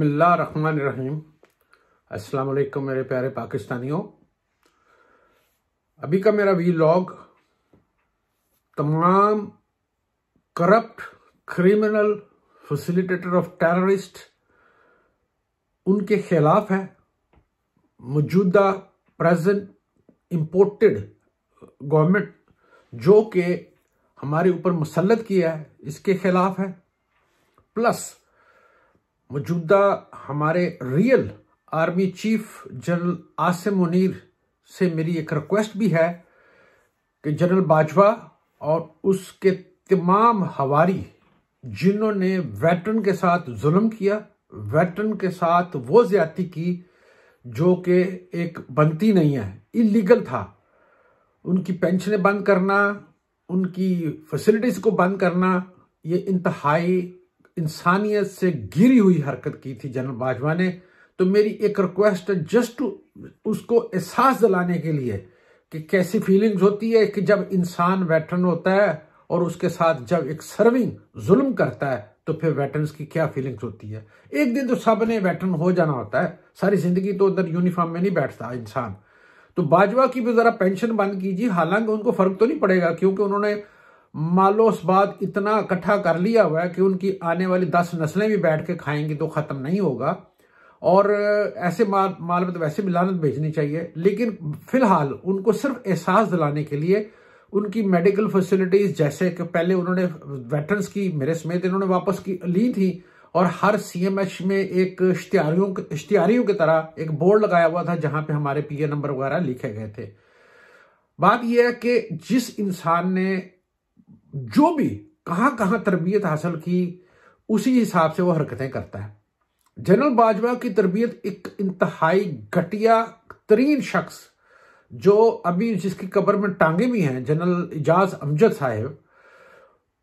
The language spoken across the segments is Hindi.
बसमिल्लाम अस्सलाम मेरे प्यारे पाकिस्तानियों अभी का मेरा वी लॉग तमाम corrupt criminal facilitator of terrorist उनके खिलाफ है मौजूदा प्रेजेंट इम्पोर्टेड गवर्नमेंट जो कि हमारे ऊपर मुसलत किया है इसके खिलाफ है प्लस मौजूदा हमारे real army chief general Asim Munir से मेरी एक रिक्वेस्ट भी है कि जनरल बाजवा और उसके तमाम हवारी जिन्होंने वेटरन के साथ जुल्म किया वेटरन के साथ वो ज्यादा की जो कि एक बनती नहीं है इलीगल था उनकी पेंशनें बंद करना उनकी फैसिलिटीज़ को बंद करना ये इंतहाई इंसानियत से गिरी हुई हरकत की थी जनरल बाजवा ने तो मेरी एक रिक्वेस्ट है जस्ट टू उसको एहसास दिलाने के लिए कि कैसी फीलिंग्स होती है कि जब इंसान वेटरन होता है और उसके साथ जब एक सर्विंग जुल्म करता है तो फिर वेटरन की क्या फीलिंग्स होती है एक दिन तो सब ने वेटरन हो जाना होता है सारी जिंदगी तो उधर यूनिफॉर्म में नहीं बैठता इंसान तो बाजवा की भी जरा पेंशन बंद कीजिए हालांकि उनको फर्क तो नहीं पड़ेगा क्योंकि उन्होंने बाद इतना इकट्ठा कर लिया हुआ है कि उनकी आने वाली दस नस्लें भी बैठ के खाएंगी तो ख़त्म नहीं होगा और ऐसे माल माल में तो वैसे भी लानत भेजनी चाहिए लेकिन फिलहाल उनको सिर्फ एहसास दिलाने के लिए उनकी मेडिकल फैसिलिटीज़ जैसे कि पहले उन्होंने वेटर्स की मेरे समेत इन्होंने वापस की ली थी और हर सीएमएच में एक इश्तियारियों इश्तियारियों की तरह एक बोर्ड लगाया हुआ था जहां पे हमारे पीए नंबर वगैरह लिखे गए थे बात यह है कि जिस इंसान ने जो भी कहां कहां तरबियत हासिल की उसी हिसाब से वो हरकतें करता है जनरल बाजवा की तरबियत एक इंतहाई घटिया तरीन शख्स जो अभी जिसकी कब्र में टांगे भी हैं जनरल इजाज अमजद साहेब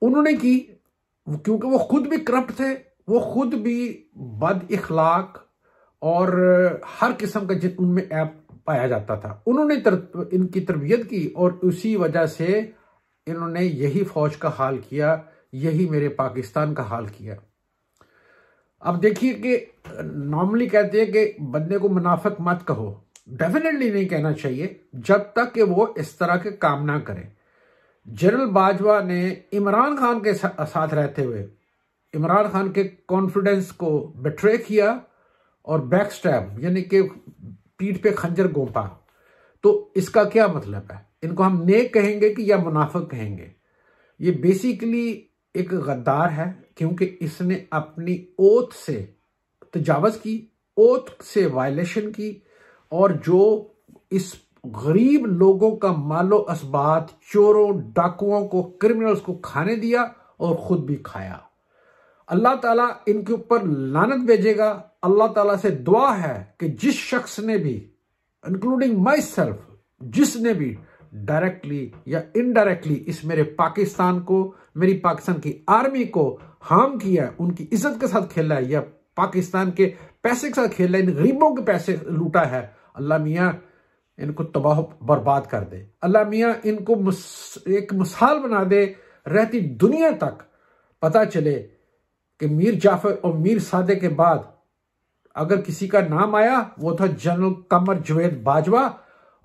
उन्होंने की क्योंकि वो खुद भी करप्ट थे वो खुद भी बद इखलाक और हर किस्म का जिन उनमें ऐप पाया जाता था उन्होंने तर, इनकी तरबियत की और उसी वजह से इन्होंने यही फौज का हाल किया यही मेरे पाकिस्तान का हाल किया अब देखिए कि नॉर्मली कहते हैं कि बंदे को मुनाफक मत कहो डेफिनेटली नहीं कहना चाहिए जब तक कि वो इस तरह के काम ना करें जनरल बाजवा ने इमरान खान के साथ रहते हुए इमरान खान के कॉन्फिडेंस को बिट्रे किया और बैक स्टैप यानी कि पीठ पे खंजर गोपा तो इसका क्या मतलब है इनको हम नेक कहेंगे कि या मुनाफा कहेंगे ये बेसिकली एक गद्दार है क्योंकि इसने अपनी ओथ से तजावज़ की ओथ से वायलेशन की और जो इस गरीब लोगों का मालो असबात चोरों डाकुओं को क्रिमिनल्स को खाने दिया और ख़ुद भी खाया अल्लाह ताला इनके ऊपर लानत भेजेगा अल्लाह ताला से दुआ है कि जिस शख्स ने भी इंक्लूडिंग माई सेल्फ जिसने भी डायरेक्टली या इनडायरेक्टली इस मेरे पाकिस्तान को मेरी पाकिस्तान की आर्मी को हार्म किया है उनकी इज्जत के साथ खेला है या पाकिस्तान के पैसे के साथ खेला है इन गरीबों के पैसे लूटा है अल्लाह मियाँ इनको तबाह बर्बाद कर दे अल्लाह मियाँ इनको एक मिसाल बना दे रहती दुनिया तक पता चले कि मीर जाफर और मीर सादे के बाद अगर किसी का नाम आया वो था जनरल कमर जवेद बाजवा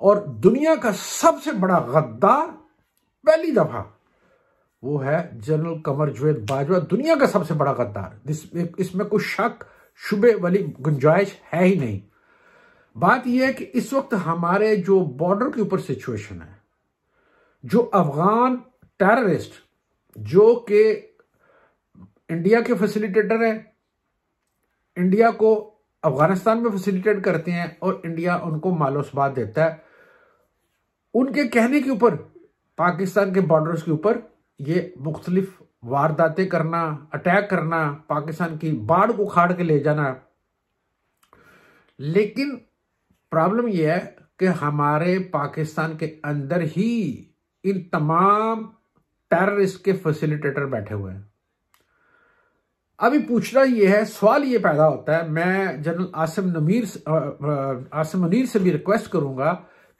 और दुनिया का सबसे बड़ा गद्दार पहली दफा वो है जनरल कमर जुवेद बाजवा दुनिया का सबसे बड़ा गद्दार इसमें कुछ शक शुबे वाली गुंजाइश है ही नहीं बात यह है कि इस वक्त हमारे जो बॉर्डर के ऊपर सिचुएशन है जो अफगान टेररिस्ट जो कि इंडिया के फैसिलिटेटर हैं इंडिया को अफगानिस्तान में फैसिलिटेट करते हैं और इंडिया उनको मालोसबाद देता है उनके कहने के ऊपर पाकिस्तान के बॉर्डर्स के ऊपर ये मुख्तलिफ वारदातें करना अटैक करना पाकिस्तान की बाढ़ को उखाड़ के ले जाना लेकिन प्रॉब्लम यह है कि हमारे पाकिस्तान के अंदर ही इन तमाम टेररिस्ट के फैसिलिटेटर बैठे हुए हैं अभी पूछना यह है सवाल यह पैदा होता है मैं जनरल आसिम नमीर आसिम मनीर से भी रिक्वेस्ट करूंगा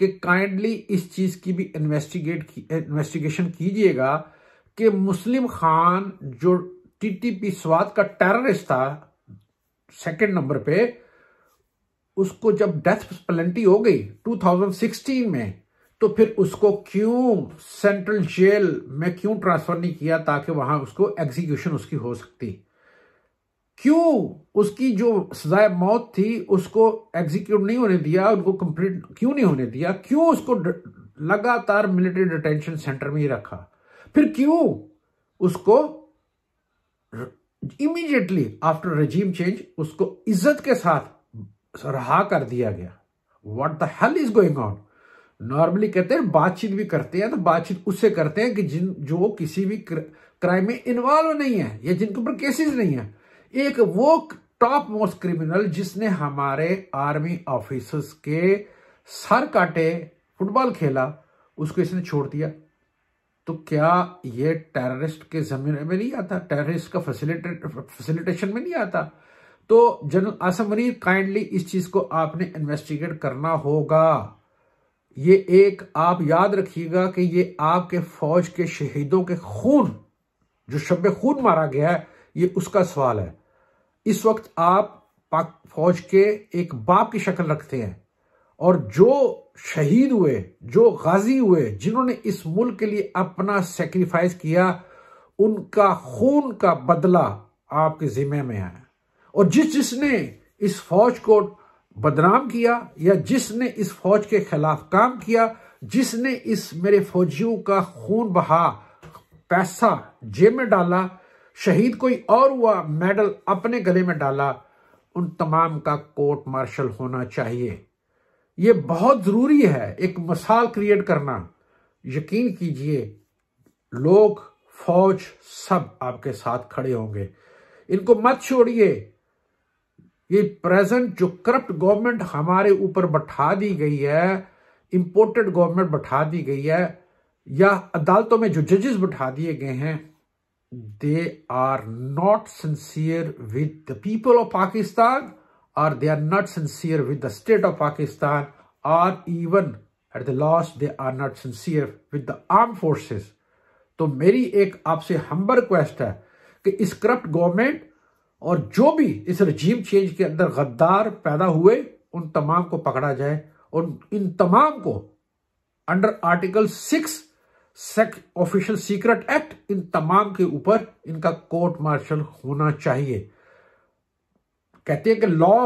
कि काइंडली इस चीज की भी इन्वेस्टिगेट की इन्वेस्टिगेशन कीजिएगा कि मुस्लिम खान जो टीटीपी स्वाद का टेररिस्ट था सेकंड नंबर पे उसको जब डेथ पेनल्टी हो गई 2016 में तो फिर उसको क्यों सेंट्रल जेल में क्यों ट्रांसफर नहीं किया ताकि वहां उसको एग्जीक्यूशन उसकी हो सकती क्यों उसकी जो सजाए मौत थी उसको एग्जीक्यूट नहीं होने दिया उनको कंप्लीट क्यों नहीं होने दिया क्यों उसको लगातार मिलिट्री डिटेंशन सेंटर में ही रखा फिर क्यों उसको इमीडिएटली आफ्टर रजीम चेंज उसको इज्जत के साथ रहा कर दिया गया what the hell is going on normally कहते हैं बातचीत भी करते हैं तो बातचीत उससे करते हैं कि जिन जो किसी भी क्राइम में इन्वॉल्व नहीं है या जिनके ऊपर केसेस नहीं है एक वो टॉप मोस्ट क्रिमिनल जिसने हमारे आर्मी ऑफिसर्स के सर काटे फुटबॉल खेला उसको इसने छोड़ दिया तो क्या ये टेररिस्ट के जमीन में नहीं आता टेररिस्ट का फैसिलिटेशन में नहीं आता तो जनरल आसम मनीर काइंडली इस चीज को आपने इन्वेस्टिगेट करना होगा ये एक आप याद रखिएगा कि ये आपके फौज के शहीदों के खून जो शब खून मारा गया है ये उसका सवाल है इस वक्त आप पाक फौज के एक बाप की शक्ल रखते हैं और जो शहीद हुए जो गाजी हुए जिन्होंने इस मुल्क के लिए अपना सेक्रीफाइस किया उनका खून का बदला आपके जिम्मे में है और जिस जिसने इस फौज को बदनाम किया या जिसने इस फौज के खिलाफ काम किया जिसने इस मेरे फौजियों का खून बहा पैसा जेब में डाला शहीद कोई और हुआ मेडल अपने गले में डाला उन तमाम का कोर्ट मार्शल होना चाहिए ये बहुत जरूरी है एक मिसाल क्रिएट करना यकीन कीजिए लोग फौज सब आपके साथ खड़े होंगे इनको मत छोड़िए ये प्रेजेंट जो करप्ट गवर्नमेंट हमारे ऊपर बैठा दी गई है इंपोर्टेड गवर्नमेंट बैठा दी गई है या अदालतों में जो जजेस बैठा दिए गए हैं they are not sincere with the people of Pakistan or they are not sincere with the state of Pakistan or even at the last they are not sincere with the armed forces. तो मेरी एक आपसे हम्बर क्वेस्ट है कि इस करप्ट गवर्नमेंट और जो भी इस रजीम चेंज के अंदर गद्दार पैदा हुए उन तमाम को पकड़ा जाए और इन तमाम को under article six official secret act इन तमाम के ऊपर इनका कोर्ट मार्शल होना चाहिए कहते हैं कि लॉ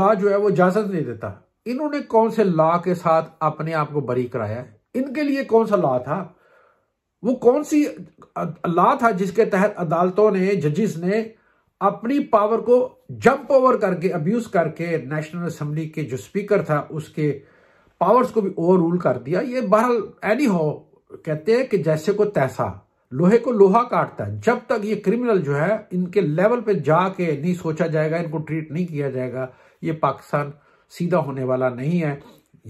लॉ जो है वो इजाजत नहीं देता इन्होंने कौन से लॉ के साथ अपने आप को बरी कराया है इनके लिए कौन सा लॉ था वो कौन सी लॉ था जिसके तहत अदालतों ने जजिस ने अपनी पावर को जंप ओवर करके अब्यूज करके नेशनल असेंबली के जो स्पीकर था उसके पावर्स को भी ओवर रूल कर दिया ये बहरहाल एनी हो कहते हैं कि जैसे को तैसा लोहे को लोहा काटता है जब तक ये क्रिमिनल जो है इनके लेवल पे जाके नहीं सोचा जाएगा इनको ट्रीट नहीं किया जाएगा ये पाकिस्तान सीधा होने वाला नहीं है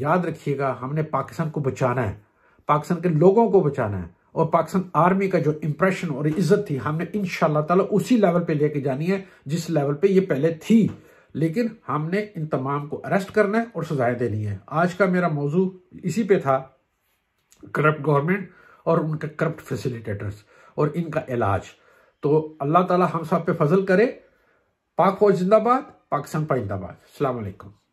याद रखिएगा हमने पाकिस्तान को बचाना है पाकिस्तान के लोगों को बचाना है और पाकिस्तान आर्मी का जो इंप्रेशन और इज्जत थी हमने इन ताला उसी लेवल पे लेके जानी है जिस लेवल पे ये पहले थी लेकिन हमने इन तमाम को अरेस्ट करना है और सजाएं देनी है आज का मेरा मौजू इसी पे था करप्ट गवर्नमेंट और उनके करप्ट फैसिलिटेटर्स और इनका इलाज तो अल्लाह ताला हम सब पे फजल करे पाक फौज जिंदाबाद पाकिस्तान पाइंदाबाद अलैक्म